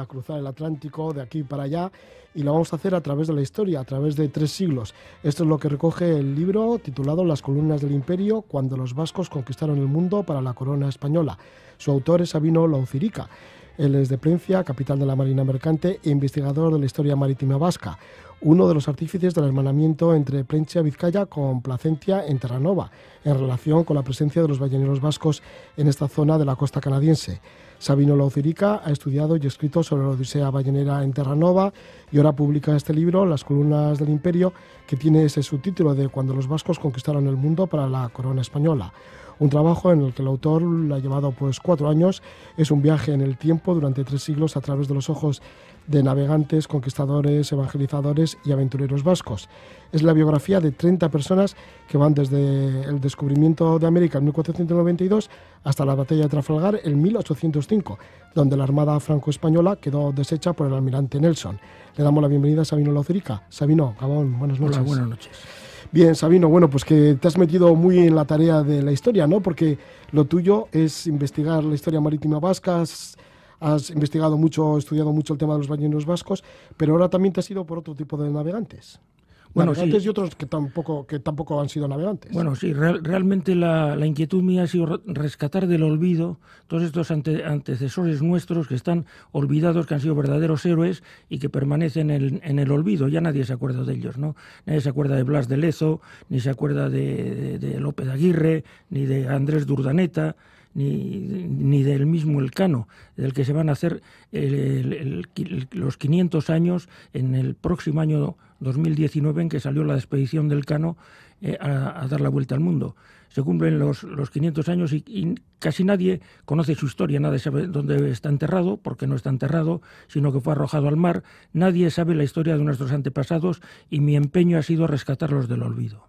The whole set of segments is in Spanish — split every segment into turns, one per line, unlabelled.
a cruzar el Atlántico, de aquí para allá, y lo vamos a hacer a través de la historia, a través de tres siglos. Esto es lo que recoge el libro titulado Las columnas del imperio, cuando los vascos conquistaron el mundo para la corona española. Su autor es Sabino Laucirica. Él es de Plencia, capital de la Marina Mercante e investigador de la historia marítima vasca uno de los artífices del hermanamiento entre Plencia Vizcaya con Placentia en Terranova, en relación con la presencia de los balleneros vascos en esta zona de la costa canadiense. Sabino Lauzirica ha estudiado y escrito sobre la odisea ballenera en Terranova y ahora publica este libro, Las columnas del imperio, que tiene ese subtítulo de Cuando los vascos conquistaron el mundo para la corona española. Un trabajo en el que el autor lo ha llevado pues cuatro años. Es un viaje en el tiempo durante tres siglos a través de los ojos de navegantes, conquistadores, evangelizadores y aventureros vascos. Es la biografía de 30 personas que van desde el descubrimiento de América en 1492 hasta la batalla de Trafalgar en 1805, donde la Armada Franco-Española quedó deshecha por el almirante Nelson. Le damos la bienvenida a Sabino Lozurica. Sabino, Gabón, buenas noches. Hola, buenas noches. Bien, Sabino, bueno, pues que te has metido muy en la tarea de la historia, ¿no? Porque lo tuyo es investigar la historia marítima vasca, has investigado mucho, estudiado mucho el tema de los bañinos vascos, pero ahora también te has ido por otro tipo de navegantes.
Bueno, navegantes y otros que
tampoco, que tampoco han sido navegantes. Bueno, sí,
realmente la, inquietud mía ha sido rescatar del olvido todos estos antecesores nuestros que están olvidados, que han sido verdaderos héroes y que permanecen en, el olvido. Ya nadie se acuerda de ellos, ¿no? Nadie se acuerda de Blas de Lezo, ni se acuerda de, de López Aguirre, ni de Andrés Durdaneta ni, del mismo Elcano, del que se van a hacer los 500 años en el próximo año 2019 en que salió la expedición del Cano eh, a, dar la vuelta al mundo. Se cumplen los, los 500 años y, casi nadie conoce su historia, nadie sabe dónde está enterrado, porque no está enterrado, sino que fue arrojado al mar. Nadie sabe la historia de nuestros antepasados y mi empeño ha sido rescatarlos del olvido.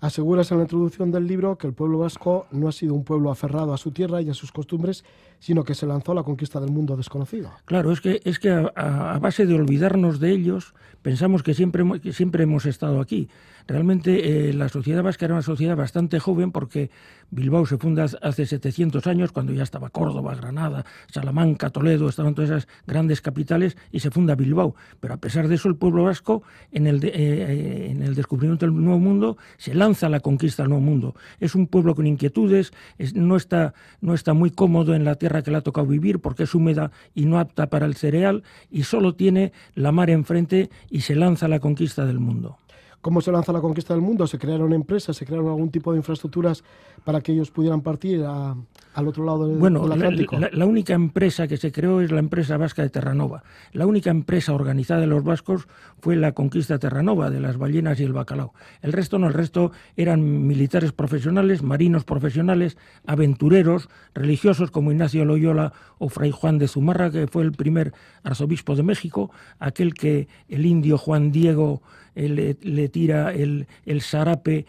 Aseguras en la introducción del libro que el pueblo vasco no ha sido un pueblo aferrado a su tierra y a sus costumbres, sino que se lanzó a la conquista del mundo desconocido.
Claro, es que, es que a, base de olvidarnos de ellos, pensamos que siempre, siempre hemos estado aquí. Realmente eh, la sociedad vasca era una sociedad bastante joven porque Bilbao se funda hace 700 años, cuando ya estaba Córdoba, Granada, Salamanca, Toledo, estaban todas esas grandes capitales y se funda Bilbao. Pero a pesar de eso, el pueblo vasco, en el, eh, eh, descubrimiento del Nuevo Mundo, se lanza a la conquista del Nuevo Mundo. Es un pueblo con inquietudes, no, está, no está muy cómodo en la tierra que le ha tocado vivir porque es húmeda y no apta para el cereal y solo tiene la mar enfrente y se lanza a la conquista del mundo cómo
se lanza la conquista del mundo, se crearon empresas, se crearon algún tipo de infraestructuras para que ellos pudieran partir al otro lado del, Atlántico. La,
la, única empresa que se creó es la empresa vasca de Terranova. La única empresa organizada de los vascos fue la conquista Terranova, de las ballenas y el bacalao. El resto no, el resto eran militares profesionales, marinos profesionales, aventureros, religiosos como Ignacio Loyola o Fray Juan de Zumarra, que fue el primer arzobispo de México, aquel que el indio Juan Diego le, le tira el, el zarape eh,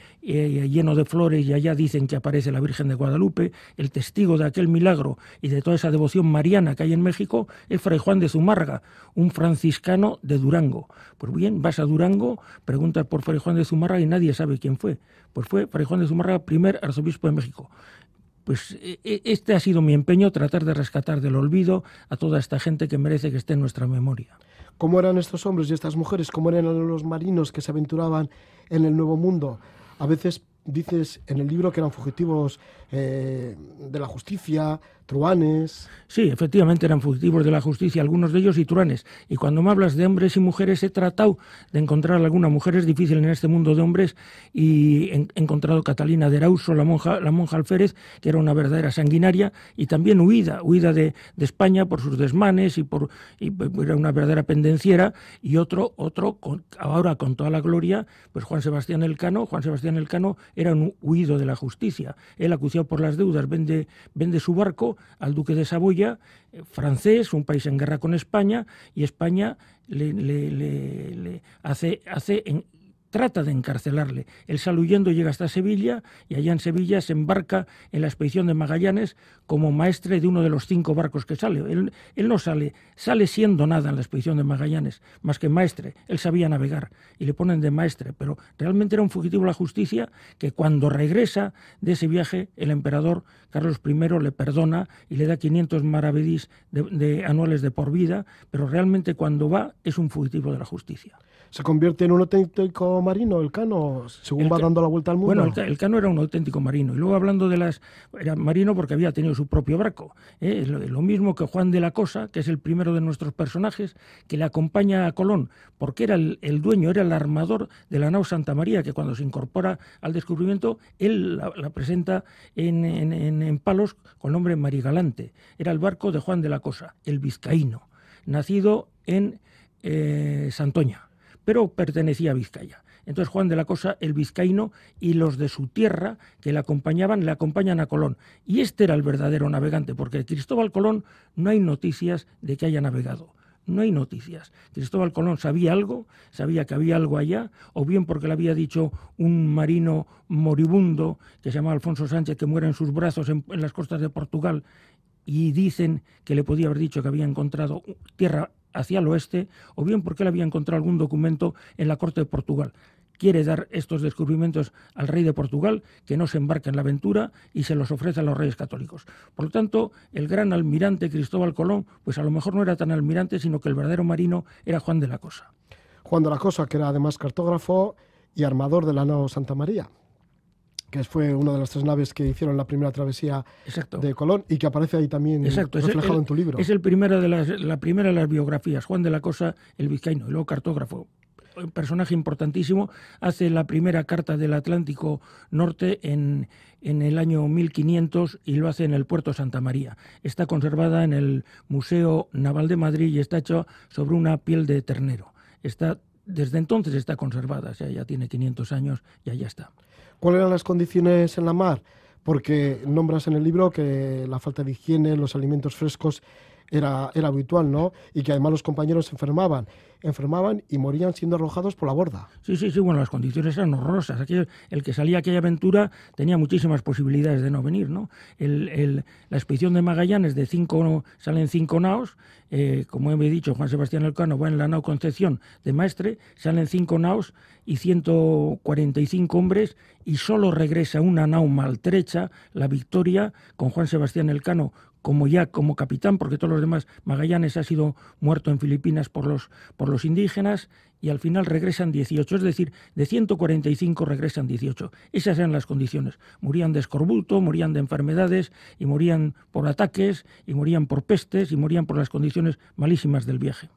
eh, lleno de flores y allá dicen que aparece la Virgen de Guadalupe, el testigo de aquel milagro y de toda esa devoción mariana que hay en México es Fray Juan de Zumárraga, un franciscano de Durango. Pues bien, vas a Durango, preguntas por Fray Juan de Zumárraga y nadie sabe quién fue. Pues fue Fray Juan de Zumárraga, primer arzobispo de México pues e, e, este ha sido mi empeño, tratar de rescatar del olvido a toda esta gente que merece que esté en nuestra memoria.
¿Cómo eran estos hombres y estas mujeres? ¿Cómo eran los marinos que se aventuraban en el Nuevo Mundo? A veces dices en el libro que eran fugitivos eh,
de la justicia, truanes. Sí, efectivamente eran fugitivos de la justicia, algunos de ellos y truanes. Y cuando me hablas de hombres y mujeres, he tratado de encontrar alguna mujer, es difícil en este mundo de hombres, y he encontrado Catalina de Arauso, la monja, la monja alférez, que era una verdadera sanguinaria, y también huida, huida de, España por sus desmanes y por pues, era una verdadera pendenciera, y otro, otro ahora con toda la gloria, pues Juan Sebastián Elcano, Juan Sebastián Elcano era un huido de la justicia, él acuciado por las deudas, vende, vende su barco al duque de Saboya, eh, francés, un país en guerra con España, y España le, le hace, hace en, trata de encarcelarle. El sale huyendo llega hasta Sevilla y allá en Sevilla se embarca en la expedición de Magallanes como maestre de uno de los cinco barcos que sale. Él, no sale, sale siendo nada en la expedición de Magallanes, más que maestre. Él sabía navegar y le ponen de maestre, pero realmente era un fugitivo de la justicia que cuando regresa de ese viaje el emperador Carlos I le perdona y le da 500 maravedís de, anuales de por vida, pero realmente cuando va es un fugitivo de la justicia.
Se convierte en un auténtico marino, el
Cano, según va dando la vuelta al mundo? Bueno, el, Cano era un auténtico marino. Y luego hablando de las... Era marino porque había tenido su propio barco. ¿eh? Lo, mismo que Juan de la Cosa, que es el primero de nuestros personajes, que le acompaña a Colón, porque era el, dueño, era el armador de la nao Santa María, que cuando se incorpora al descubrimiento, él la, presenta en, palos con el nombre Marigalante. Era el barco de Juan de la Cosa, el vizcaíno, nacido en eh, Santoña, pero pertenecía a Vizcaya. Entonces Juan de la Cosa, el vizcaíno y los de su tierra que le acompañaban, le acompañan a Colón. Y este era el verdadero navegante, porque de Cristóbal Colón no hay noticias de que haya navegado. No hay noticias. Cristóbal Colón sabía algo, sabía que había algo allá, o bien porque le había dicho un marino moribundo que se llamaba Alfonso Sánchez, que muere en sus brazos en, en las costas de Portugal, y dicen que le podía haber dicho que había encontrado tierra hacia el oeste, o bien porque él había encontrado algún documento en la corte de Portugal quiere dar estos descubrimientos al rey de Portugal, que no se embarca en la aventura y se los ofrece a los reyes católicos. Por lo tanto, el gran almirante Cristóbal Colón, pues a lo mejor no era tan almirante, sino que el verdadero marino era Juan de la Cosa. Juan de la Cosa, que era además cartógrafo y
armador de la nao Santa María que fue una de las tres naves que hicieron la primera travesía de Colón y que aparece ahí también reflejado en tu libro. Es
el primero de las, la primera de las biografías, Juan de la Cosa, el vizcaíno, y luego cartógrafo, personaje importantísimo, hace la primera carta del Atlántico Norte en, el año 1500 y lo hace en el puerto Santa María. Está conservada en el Museo Naval de Madrid y está hecha sobre una piel de ternero. Está, desde entonces está conservada, o sea, ya tiene 500 años y allá está.
¿Cuáles eran las condiciones en la mar? Porque nombras en el libro que la falta de higiene, los alimentos frescos era, habitual, ¿no? Y que además los
compañeros se enfermaban enfermaban y morían siendo arrojados por la borda. Sí, sí, sí, bueno, las condiciones eran horrorosas. Aquello, el que salía a aquella aventura tenía muchísimas posibilidades de no venir, ¿no? la expedición de Magallanes de cinco, salen cinco naos, eh, como he dicho, Juan Sebastián Elcano va en la nao Concepción de Maestre, salen cinco naos y 145 hombres y solo regresa una nao maltrecha, la Victoria, con Juan Sebastián Elcano como ya como capitán, porque todos los demás, Magallanes ha sido muerto en Filipinas por los, por los indígenas, y al final regresan 18, es decir, de 145 regresan 18. Esas eran las condiciones. Morían de escorbuto, morían de enfermedades, y morían por ataques, y morían por pestes, y morían por las condiciones malísimas del viaje.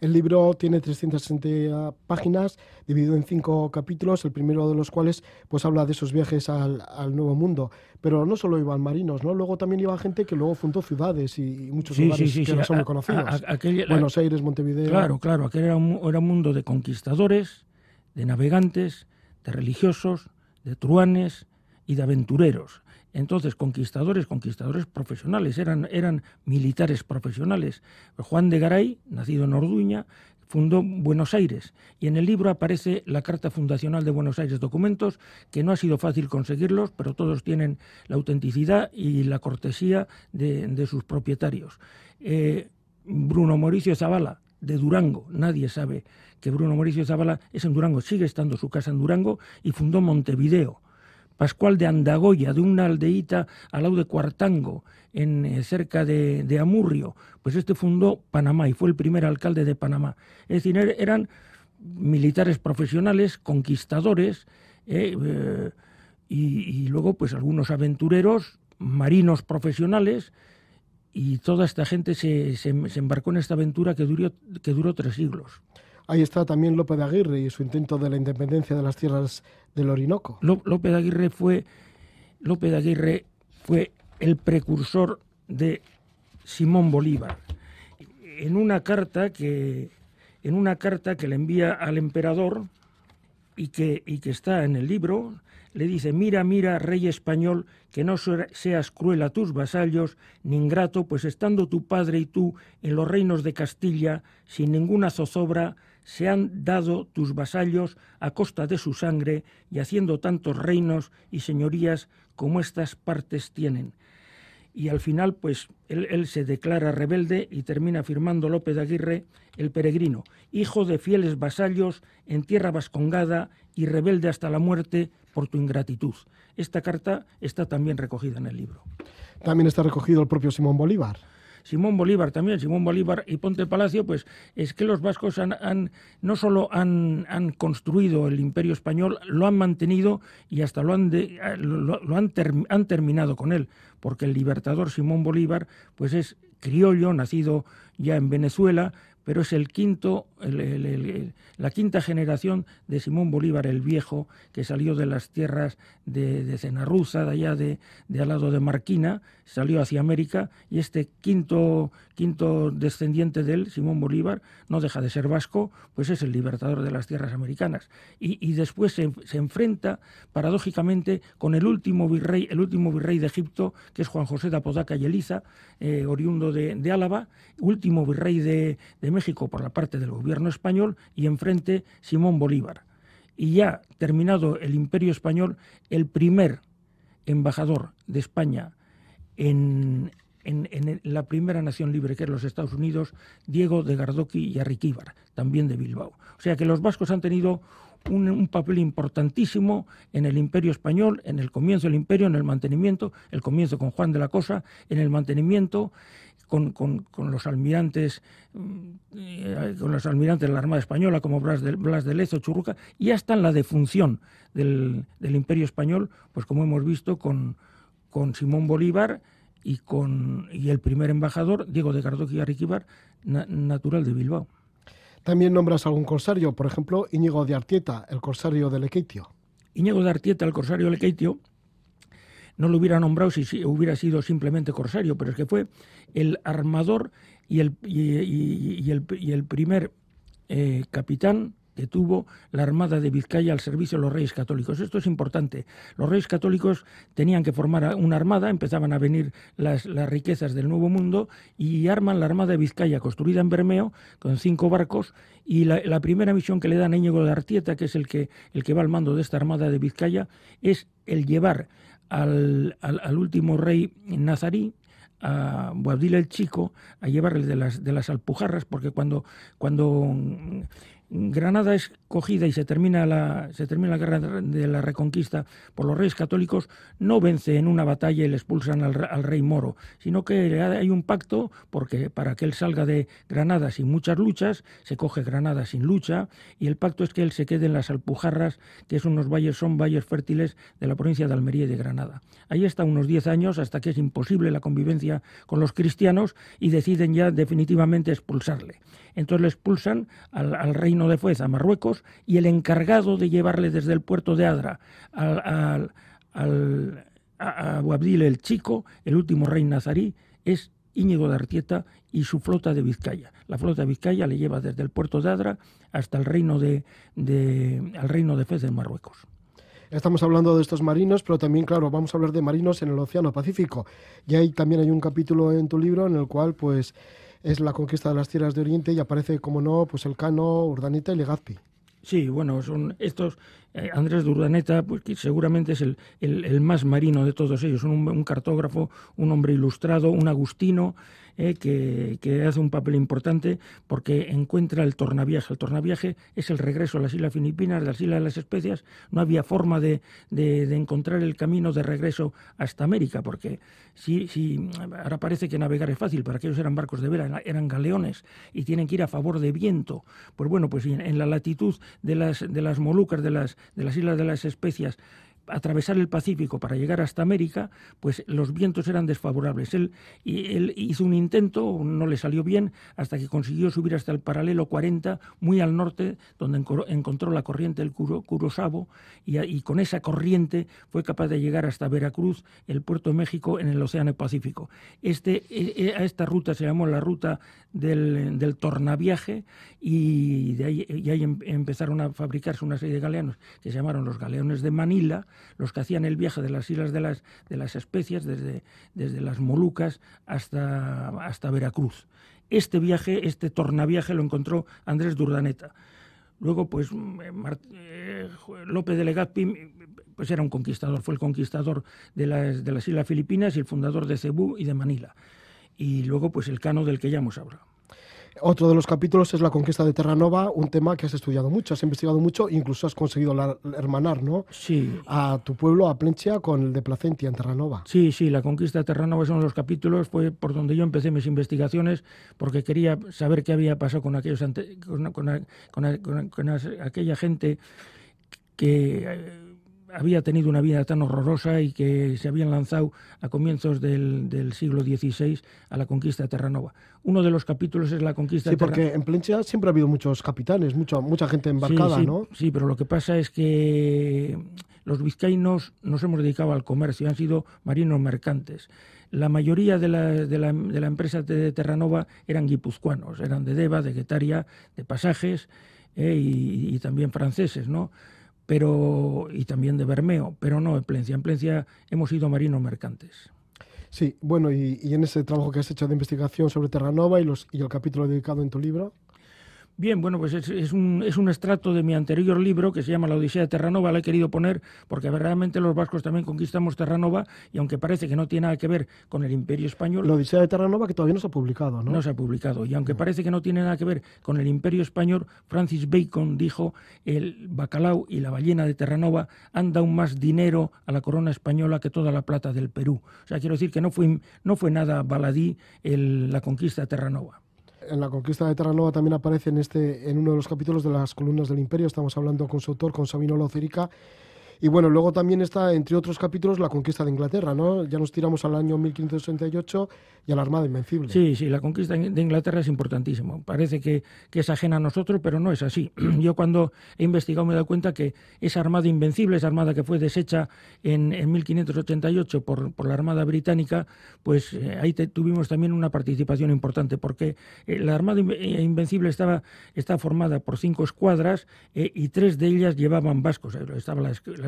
El libro tiene 360 páginas, dividido en cinco capítulos, el primero de los cuales pues habla de esos viajes al, Nuevo Mundo. Pero no solo iban marinos, ¿no? Luego también iba gente que luego fundó ciudades y, muchos lugares que no son muy conocidos. Buenos Aires,
Montevideo... Claro, claro, aquel era un, era mundo de conquistadores, de navegantes, de religiosos, de truanes y de aventureros entonces conquistadores, conquistadores profesionales, eran, eran militares profesionales. Juan de Garay, nacido en Orduña, fundó Buenos Aires y en el libro aparece la Carta Fundacional de Buenos Aires, documentos que no ha sido fácil conseguirlos, pero todos tienen la autenticidad y la cortesía de, sus propietarios. Eh, Bruno Mauricio Zavala, de Durango, nadie sabe que Bruno Mauricio Zavala es en Durango, sigue estando su casa en Durango y fundó Montevideo Pascual de Andagoya, de una aldeíta al lado de Cuartango, en, eh, cerca de, Amurrio, pues este fundó Panamá y fue el primer alcalde de Panamá. Es decir, er, eran militares profesionales, conquistadores, eh, eh, y, luego pues algunos aventureros, marinos profesionales, y toda esta gente se, embarcó en esta aventura que duró tres siglos.
Ahí está también López de Aguirre y su intento de la independencia de las tierras
del Orinoco. López de Aguirre fue, López Aguirre fue el precursor de Simón Bolívar. En una carta que, en una carta que le envía al emperador y que, y que está en el libro, le dice, mira, mira, rey español, que no seas cruel a tus vasallos, ni ingrato, pues estando tu padre y tú en los reinos de Castilla, sin ninguna zozobra, se han dado tus vasallos a costa de su sangre y haciendo tantos reinos y señorías como estas partes tienen. Y al final, pues, él, se declara rebelde y termina firmando López de Aguirre el peregrino, hijo de fieles vasallos en tierra vascongada y rebelde hasta la muerte por tu ingratitud. Esta carta está también recogida en el libro.
También está recogido el propio Simón Bolívar.
Simón Bolívar también, Simón Bolívar y Ponte Palacio, pues es que los vascos han, no solo han, construido el imperio español, lo han mantenido y hasta lo han, lo, han, han terminado con él, porque el libertador Simón Bolívar, pues es criollo, nacido ya en Venezuela, pero es el quinto, la quinta generación de Simón Bolívar el Viejo, que salió de las tierras de, de de allá de, de al lado de Marquina, salió hacia América, y este quinto, quinto descendiente de él, Simón Bolívar, no deja de ser vasco, pues es el libertador de las tierras americanas. Y, después se, enfrenta, paradójicamente, con el último virrey, el último virrey de Egipto, que es Juan José de Apodaca y Eliza, eh, oriundo de, Álava, último virrey de, de México por la parte del gobierno español, y enfrente Simón Bolívar. Y ya terminado el imperio español, el primer embajador de España en, en, la primera nación libre que eran los Estados Unidos, Diego de Gardoqui y Arriquíbar, también de Bilbao. O sea que los vascos han tenido un, papel importantísimo en el imperio español, en el comienzo del imperio, en el mantenimiento, el comienzo con Juan de la Cosa, en el mantenimiento con, los almirantes mm, con los almirantes de la Armada Española como Blas de, Blas de Lezo, Churruca, y hasta en la defunción del, del imperio español, pues como hemos visto con, con Simón Bolívar, y, con, y el primer embajador, Diego de Cardoqui Arriquibar, natural de
Bilbao. También nombras algún corsario, por ejemplo, Íñigo de Artieta, el corsario de Lequeitio.
Íñigo de Artieta, el corsario de Lequeitio, no lo hubiera nombrado si hubiera sido simplemente corsario, pero es que fue el armador y el, y, el, primer eh, capitán que tuvo la Armada de Vizcaya al servicio de los Reyes Católicos. Esto es importante. Los Reyes Católicos tenían que formar una armada, empezaban a venir las, riquezas del Nuevo Mundo y arman la Armada de Vizcaya, construida en Bermeo, con cinco barcos, y la, primera misión que le dan a Íñigo de Artieta, que es el que, el que va al mando de esta Armada de Vizcaya, es el llevar al, al, último rey nazarí, a Boabdil el Chico a llevarle de las, de las alpujarras, porque cuando, cuando Granada es cogida y se termina, la, se termina la guerra de la reconquista por los reyes católicos, no vence en una batalla y le expulsan al, rey moro, sino que hay un pacto porque para que él salga de Granada sin muchas luchas, se coge Granada sin lucha, y el pacto es que él se quede en las Alpujarras, que son unos valles, son valles fértiles de la provincia de Almería y de Granada. Ahí está unos 10 años hasta que es imposible la convivencia con los cristianos y deciden ya definitivamente expulsarle. Entonces lo expulsan al, reino de Fez, a Marruecos, y el encargado de llevarle desde el puerto de Adra al, a, el Chico, el último rey nazarí, es Íñigo de Artieta y su flota de Vizcaya. La flota de Vizcaya le lleva desde el puerto de Adra hasta el reino de, de reino de Fez en Marruecos.
Estamos hablando de estos marinos, pero también, claro, vamos a hablar de marinos en el Océano Pacífico. Y ahí también hay un capítulo en tu libro en el cual, pues, es la conquista de las tierras de Oriente y aparece,
como no, pues el Cano, Urdaneta y Legazpi. Sí, bueno, son estos, eh, Andrés de Urdaneta, pues seguramente es el, más marino de todos ellos, un, un cartógrafo, un hombre ilustrado, un agustino, eh, que, hace un papel importante porque encuentra el tornaviaje. El tornaviaje es el regreso a las Islas Filipinas, de las Islas de las Especias. No había forma de, encontrar el camino de regreso hasta América, porque si, ahora parece que navegar es fácil, para aquellos eran barcos de vera. eran galeones y tienen que ir a favor de viento. Pues bueno, pues en, la latitud de las, de las Molucas, las, de las Islas de las Especias, atravesar el Pacífico para llegar hasta América, pues los vientos eran desfavorables. Él, y, él hizo un intento, no le salió bien, hasta que consiguió subir hasta el paralelo 40, muy al norte, donde encontró la corriente del Curosabo, y, y con esa corriente fue capaz de llegar hasta Veracruz, el puerto de México, en el Océano Pacífico. Este, e-, e-, a esta ruta se llamó la ruta del, del tornaviaje, y de ahí, y ahí em-, empezaron a fabricarse una serie de galeanos que se llamaron los galeones de Manila, los que hacían el viaje de las Islas de las, de las Especias, desde, desde las Molucas hasta, hasta Veracruz. Este viaje, este tornaviaje lo encontró Andrés Durdaneta. Luego, pues eh, eh, López de Legazpi pues era un conquistador, fue el conquistador de las, Islas Filipinas y el fundador de Cebú y de Manila. Y luego, pues el cano del que ya hemos hablado. Otro de los capítulos es la conquista
de Terranova, un tema que has estudiado mucho, has investigado mucho, incluso has conseguido hermanar,
¿no? Sí. A tu pueblo, a Plencia, con el de Placentia, en Terranova. Sí, sí, la conquista de Terranova es uno de los capítulos, fue por donde yo empecé mis investigaciones, porque quería saber qué había pasado con, aquellos con, aquella gente que eh, había tenido una vida tan horrorosa y que se habían lanzado a comienzos del, siglo XVI a la conquista de Terranova. Uno de los capítulos es la conquista de Terranova. Sí, porque en
Plencia siempre ha habido muchos capitanes, mucha, mucha gente embarcada, sí, sí, ¿no? Sí, pero lo
que pasa es que los vizcaínos nos hemos dedicado al comercio, han sido marinos mercantes. La mayoría de la, de empresa de Terranova eran guipuzcoanos, eran de Deva, de Getaria, de Pasajes eh, y también franceses, ¿no? pero, y también de Bermeo, pero no en Plencia. En Plencia hemos sido marinos mercantes. Sí, bueno, y,
en ese trabajo que has hecho de investigación sobre Terranova y, y el capítulo dedicado en tu libro.
Bien, bueno, pues es, un, es, extracto de mi anterior libro que se llama La Odisea de Terranova. La he querido poner porque verdaderamente los vascos también conquistamos Terranova y aunque parece que no tiene nada que ver con el Imperio Español. La Odisea de
Terranova que todavía no se ha publicado,
¿no? No se ha publicado. Y aunque ah. parece que no tiene nada que ver con el Imperio Español, Francis Bacon dijo: el bacalao y la ballena de Terranova han dado más dinero a la corona española que toda la plata del Perú. O sea, quiero decir que no fue, no fue nada baladí la conquista de Terranova
en la conquista de Terranova también aparece en, este, en uno de los capítulos de las columnas del imperio. Estamos hablando con su autor, con Sabino Lozerica, y bueno, luego también está, entre otros capítulos, la conquista de Inglaterra, ¿no? Ya nos tiramos al año
1568 y a la Armada Invencible. Sí, sí, la conquista de Inglaterra es importantísimo. Parece que, es ajena a nosotros, pero no es así. Yo cuando he investigado me he dado cuenta que esa Armada Invencible, esa Armada que fue deshecha en, 1588 por, por, la Armada Británica, pues eh, ahí tuvimos también una participación importante, porque eh, la Armada eh, Invencible estaba, está formada por cinco escuadras y tres de ellas llevaban vascos. Estaba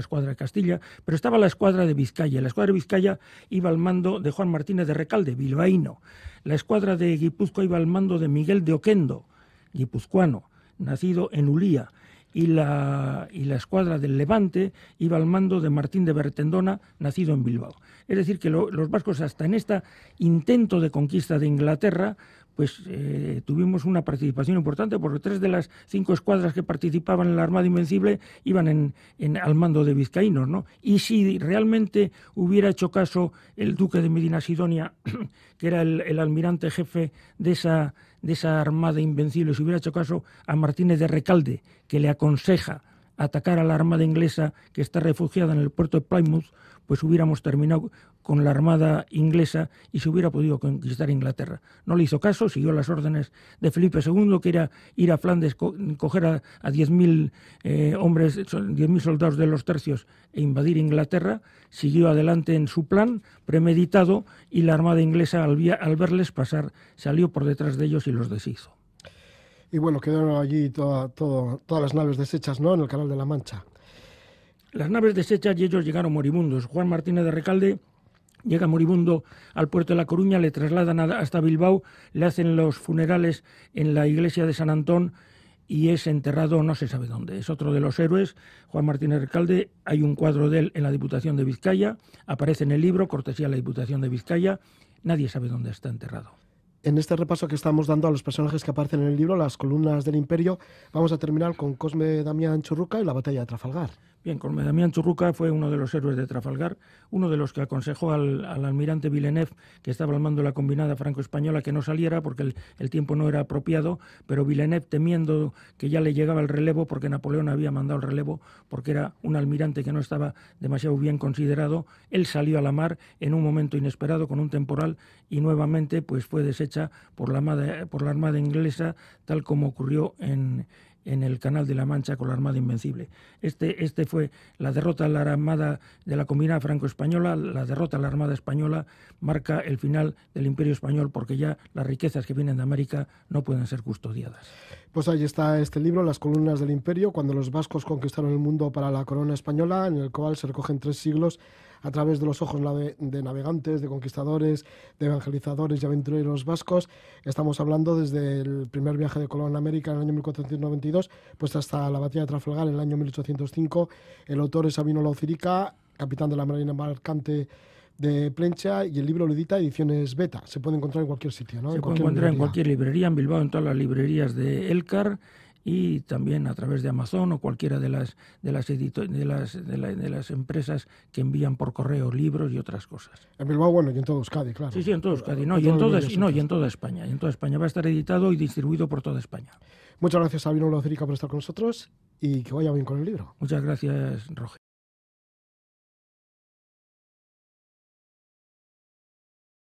escuadra de Castilla, pero estaba la escuadra de Vizcaya. La escuadra de Vizcaya iba al mando de Juan Martínez de Recalde, bilbaíno. La escuadra de Guipúzcoa iba al mando de Miguel de Oquendo, guipuzcoano, nacido en Ulía y la, y la escuadra del Levante iba al mando de Martín de Bertendona, nacido en Bilbao. Es decir, que los vascos hasta en este intento de conquista de Inglaterra, pues eh, tuvimos una participación importante porque tres de las cinco escuadras que participaban en la Armada Invencible iban en, al mando de vizcaínos, ¿no? Y si realmente hubiera hecho caso el duque de Medina Sidonia, que era el almirante jefe de esa de esa armada invencible, si hubiera hecho caso a Martínez de Recalde, que le aconseja atacar a la armada inglesa que está refugiada en el puerto de Plymouth, pues hubiéramos terminado con la armada inglesa y se hubiera podido conquistar Inglaterra. No le hizo caso, siguió las órdenes de Felipe II, que era ir a Flandes, coger a, 10.000 eh, hombres, 10.000 soldados de los tercios e invadir Inglaterra. Siguió adelante en su plan premeditado y la armada inglesa al, verles pasar salió por detrás de ellos y los deshizo. Y
bueno, quedaron allí todas las naves deshechas, ¿no? En el Canal de la Mancha.
Las naves deshechas y ellos llegaron moribundos. Juan Martínez de Recalde Llega moribundo al puerto de La Coruña, le trasladan hasta Bilbao, le hacen los funerales en la iglesia de San Antón y es enterrado no se sabe dónde. Es otro de los héroes, Juan Martínez Recalde. Hay un cuadro de él en la Diputación de Vizcaya, aparece en el libro, cortesía de la Diputación de Vizcaya. Nadie sabe dónde está enterrado.
En este repaso que estamos dando a los personajes que aparecen en el libro, las columnas del imperio, vamos a terminar con Cosme Damián Churruca y la batalla de Trafalgar.
Bien, Colme Damián Churruca fue uno de los héroes de Trafalgar, uno de los que aconsejó al, almirante Villeneuve, que estaba al mando de la combinada franco-española, que no saliera porque el, el, tiempo no era apropiado, pero Villeneuve, temiendo que ya le llegaba el relevo, porque Napoleón había mandado el relevo, porque era un almirante que no estaba demasiado bien considerado, él salió a la mar en un momento inesperado con un temporal y nuevamente pues, fue deshecha por la, por la Armada inglesa, tal como ocurrió en, en el Canal de la Mancha con la Armada Invencible. Este, este fue la derrota de la Armada de la Combinada Franco-Española, la derrota de la Armada Española marca el final del Imperio Español porque ya las riquezas que vienen de América no pueden ser custodiadas.
Pues ahí está este libro, Las columnas del imperio, cuando los vascos conquistaron el mundo para la corona española, en el cual se recogen tres siglos a través de los ojos de navegantes, de conquistadores, de evangelizadores y aventureros vascos. Estamos hablando desde el primer viaje de Colón a América en el año 1492, pues hasta la batalla de Trafalgar en el año 1805. El autor es Sabino Laucirica, capitán de la Marina Marcante, de Plencha y el libro lo edita Ediciones Beta. Se puede encontrar en cualquier sitio, ¿no? Se puede encontrar en cualquier
librería, en Bilbao, en todas las librerías de Elcar y también a través de Amazon o cualquiera de las de las, de, las, de, las empresas que envían por correo libros y otras cosas.
En Bilbao, bueno, y en todo Euskadi, claro.
Sí, sí, en todo Euskadi, no, y, en toda, no y en toda España. Y en toda España va a estar editado y distribuido por toda España.
Muchas gracias, Sabino Lozerica, por estar con nosotros y que vaya bien con el libro. Muchas gracias, Roger.